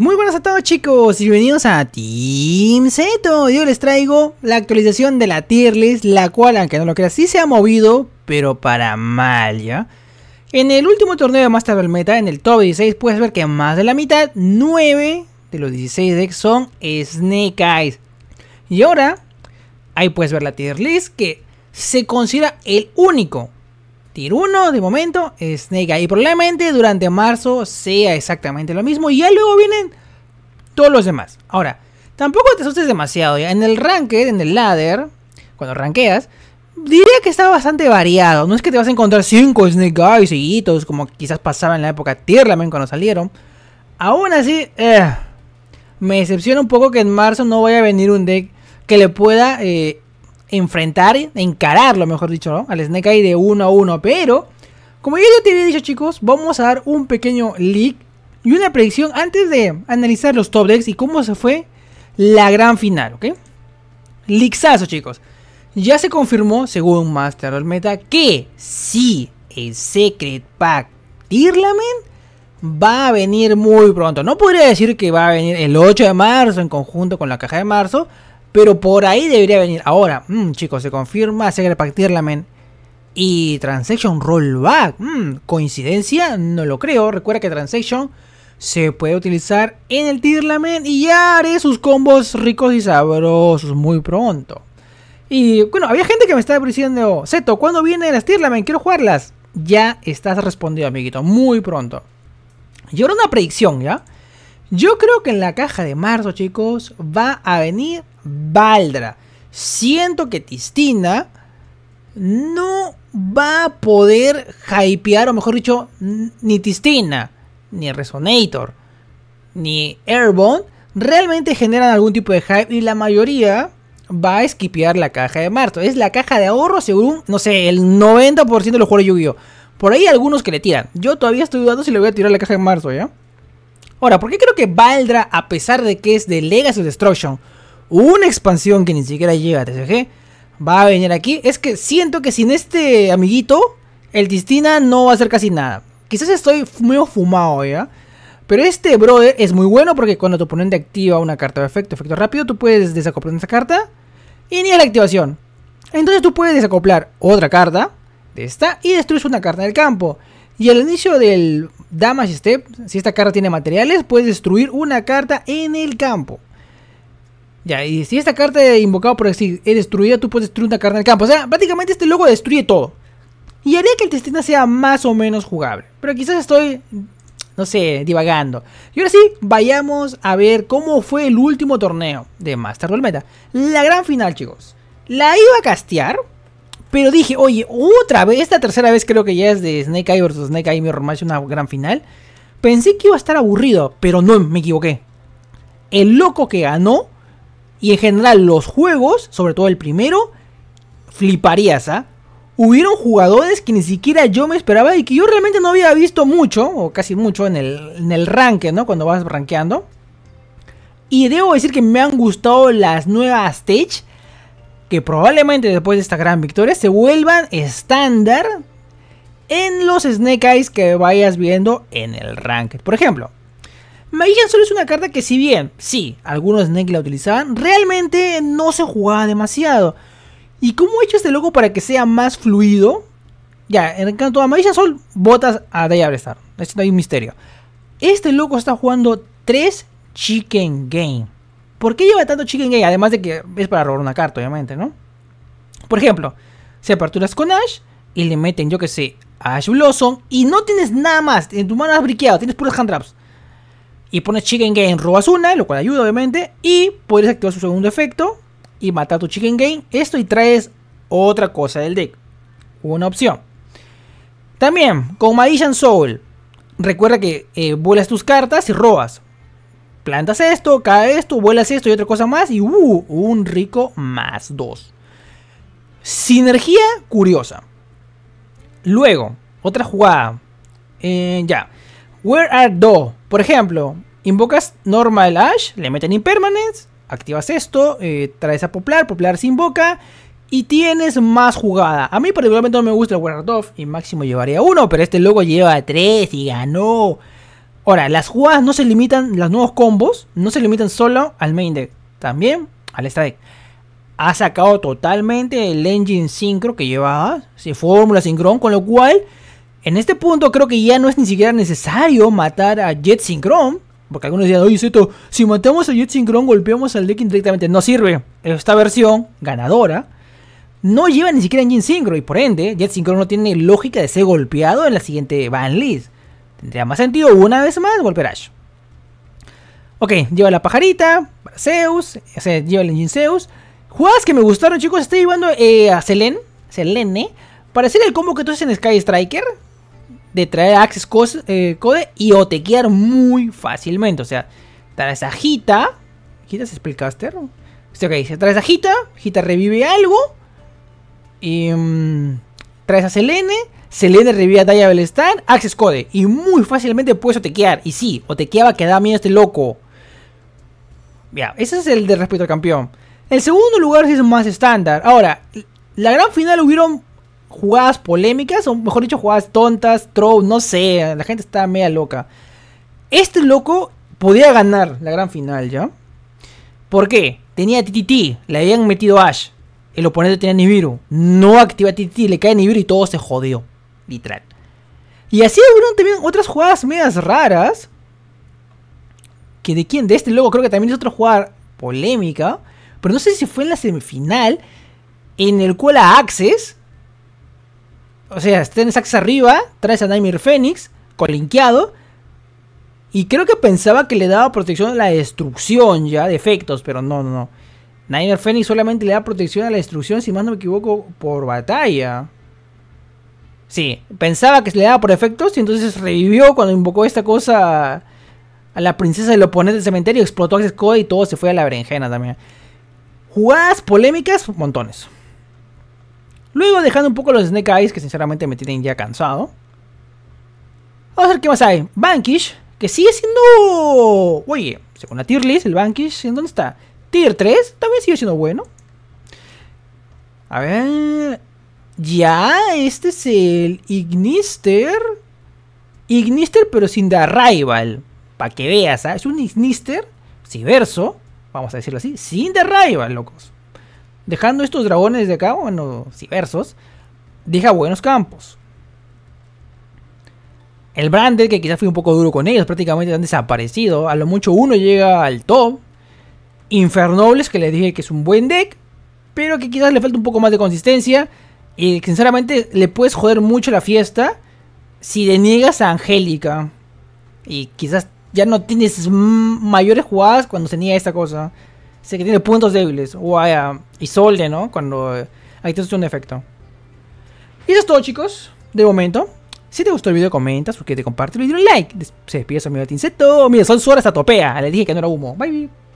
Muy buenas a todos chicos y bienvenidos a Team Zeto. Yo les traigo la actualización de la tier list, la cual aunque no lo creas sí se ha movido, pero para mal ya. En el último torneo de Master Meta, en el top 16, puedes ver que más de la mitad, 9 de los 16 decks son Snake Eyes. Y ahora, ahí puedes ver la tier list que se considera el único Tir 1 de momento, Snake Eye. Y probablemente durante marzo sea exactamente lo mismo. Y ya luego vienen todos los demás. Ahora, tampoco te asustes demasiado. Ya. En el ranked, en el ladder, cuando rankeas, diría que está bastante variado. No es que te vas a encontrar 5 Snake Eyes como quizás pasaba en la época Tierlamen cuando salieron. Aún así, eh, me decepciona un poco que en marzo no vaya a venir un deck que le pueda eh, enfrentar, encararlo, mejor dicho, ¿no? Al Snake Eye de uno a uno. Pero, como yo ya te había dicho, chicos, vamos a dar un pequeño leak y una predicción antes de analizar los top decks y cómo se fue la gran final, ¿ok? Leaksazo chicos. Ya se confirmó, según Master of Meta, que sí, el Secret Pack Tirlamen va a venir muy pronto. No podría decir que va a venir el 8 de marzo en conjunto con la caja de marzo, pero por ahí debería venir. Ahora, mm, chicos, se confirma Secret Tierlamen y Transaction Rollback. Mm, ¿Coincidencia? No lo creo. Recuerda que Transaction se puede utilizar en el Tierlamen. y ya haré sus combos ricos y sabrosos muy pronto. Y bueno, había gente que me estaba diciendo, Zeto, ¿cuándo vienen las Tirlamen? Quiero jugarlas. Ya estás respondido, amiguito, muy pronto. Y ahora una predicción, ¿ya? Yo creo que en la caja de marzo, chicos, va a venir Valdra. Siento que Tistina no va a poder hypear, o mejor dicho, ni Tistina, ni Resonator, ni Airborne, realmente generan algún tipo de hype y la mayoría va a esquipear la caja de marzo. Es la caja de ahorro según, no sé, el 90% de los jugadores Yu-Gi-Oh! Por ahí algunos que le tiran. Yo todavía estoy dudando si le voy a tirar la caja de marzo, ¿ya? Ahora, ¿por qué creo que Valdra, a pesar de que es de Legacy Destruction, una expansión que ni siquiera llega a TCG, va a venir aquí. Es que siento que sin este amiguito, el Tistina no va a hacer casi nada. Quizás estoy muy fumado, ¿ya? Pero este brother es muy bueno porque cuando tu oponente activa una carta de efecto, efecto rápido, tú puedes desacoplar esa carta y ni a la activación. Entonces tú puedes desacoplar otra carta de esta y destruir una carta del campo. Y al inicio del damage step, si esta carta tiene materiales, puedes destruir una carta en el campo. Ya, y si esta carta de invocado por decir es destruida, tú puedes destruir una carta en el campo. O sea, prácticamente este logo destruye todo. Y haría que el Testina sea más o menos jugable. Pero quizás estoy, no sé, divagando. Y ahora sí, vayamos a ver cómo fue el último torneo de Master Duel Meta. La gran final, chicos. La iba a castear, pero dije, oye, otra vez, esta tercera vez creo que ya es de Snake Eye vs Snake Eye Mirror Match, una gran final. Pensé que iba a estar aburrido, pero no, me equivoqué. El loco que ganó y en general los juegos, sobre todo el primero, fliparías, ¿ah? Hubieron jugadores que ni siquiera yo me esperaba y que yo realmente no había visto mucho, o casi mucho, en el, ranking, ¿no? Cuando vas rankeando. Y debo decir que me han gustado las nuevas stage, que probablemente después de esta gran victoria se vuelvan estándar en los Snake Eyes que vayas viendo en el ranking. Por ejemplo, Magician Sol es una carta que si bien, sí, algunos Snake la utilizaban, realmente no se jugaba demasiado. ¿Y cómo ha hecho este loco para que sea más fluido? Ya, en cuanto a Magician Sol, botas a Star, Esto no hay un misterio. Este loco está jugando 3 Chicken Game. ¿Por qué lleva tanto Chicken Game? Además de que es para robar una carta, obviamente, ¿no? Por ejemplo, si aperturas con Ash y le meten, yo que sé, a Ash Blossom y no tienes nada más. En tu mano has briqueado, tienes puros hand traps. Y pones Chicken Game, robas una, lo cual ayuda obviamente. Y puedes activar su segundo efecto y matar tu Chicken Game. Esto y traes otra cosa del deck. Una opción. También, con Magician Soul. Recuerda que eh, vuelas tus cartas y robas. Plantas esto, cae esto, vuelas esto y otra cosa más. Y uh, un rico más dos. Sinergia curiosa. Luego, otra jugada. Eh, ya. Where are do? Por ejemplo, invocas normal Ash, le meten impermanence, activas esto, eh, traes a Poplar, Poplar se invoca y tienes más jugada. A mí particularmente no me gusta el Where are y máximo llevaría uno, pero este loco lleva tres y ganó. Ahora, las jugadas no se limitan, los nuevos combos no se limitan solo al main deck, también al Strike. deck. Ha sacado totalmente el engine Synchro que llevaba, si fórmula sincron, con lo cual en este punto creo que ya no es ni siquiera necesario matar a Jet Synchron. Porque algunos decían, oye Zeto, si matamos a Jet Synchron golpeamos al deck directamente. No sirve. Esta versión ganadora no lleva ni siquiera Engine Synchro. Y por ende, Jet Synchron no tiene lógica de ser golpeado en la siguiente Van List. Tendría más sentido una vez más golpear Ash. Ok, lleva la pajarita, Zeus, o sea, lleva el Engine Zeus. Jugadas que me gustaron, chicos. Estoy llevando eh, a Selene, Selene, para hacer el combo que tú haces en Sky Striker de traer Access eh, code, y otequear muy fácilmente. O sea, traes a Gita. ¿Gita se explicaste? O sea, traes a Gita, Gita revive algo. Y mm, traes a Selene, Selene revive a Daya Star, Access Code. Y muy fácilmente puedes otequear. Y sí, otequeaba que da miedo este loco. Ya, ese es el de respeto al campeón. El segundo lugar sí es más estándar. Ahora, la gran final hubieron jugadas polémicas, o mejor dicho, jugadas tontas, throw, no sé, la gente está media loca. Este loco podía ganar la gran final, ¿ya? ¿Por qué? Tenía TTT, le habían metido Ash. El oponente tenía Nibiru. No activa TTT, le cae Nibiru y todo se jodió. Literal. Y así hubo también otras jugadas medias raras. Que de quién? De este loco creo que también es otra jugada polémica. Pero no sé si fue en la semifinal. En el cual a Access o sea, estén sacks arriba, traes a Nightmare Phoenix, colinqueado. Y creo que pensaba que le daba protección a la destrucción ya, de efectos, pero no, no, no. Nightmare Phoenix solamente le da protección a la destrucción, si más no me equivoco, por batalla. Sí, pensaba que se le daba por efectos y entonces revivió cuando invocó esta cosa a la princesa del oponente del cementerio, explotó a Code y todo se fue a la berenjena también. Jugadas polémicas, montones. Luego dejando un poco los Snake Eyes, que sinceramente me tienen ya cansado. Vamos a ver qué más hay. Bankish, que sigue siendo... Oye, según la tier list, el Bankish, ¿en dónde está? Tier 3, también sigue siendo bueno. A ver... Ya, este es el Ignister. Ignister, pero sin The Rival. Para que veas, ¿ah? es un Ignister, verso, vamos a decirlo así, sin The Rival, locos. Dejando estos dragones de acá, bueno, versos... deja buenos campos. El Brander, que quizás fui un poco duro con ellos, prácticamente han desaparecido. A lo mucho uno llega al top. Infernobles, que le dije que es un buen deck, pero que quizás le falta un poco más de consistencia. Y sinceramente le puedes joder mucho la fiesta si deniegas a Angélica. Y quizás ya no tienes mayores jugadas cuando se niega esta cosa. Sé que tiene puntos débiles. O ah, Y ¿no? Cuando eh, Ahí hace un efecto. Y eso es todo, chicos. De momento. Si te gustó el video, comenta, suscríbete, comparte el video, like. Se despide su amigo Tinceto. Mira, son Sol a topea. Le dije que no era humo. Bye Bye.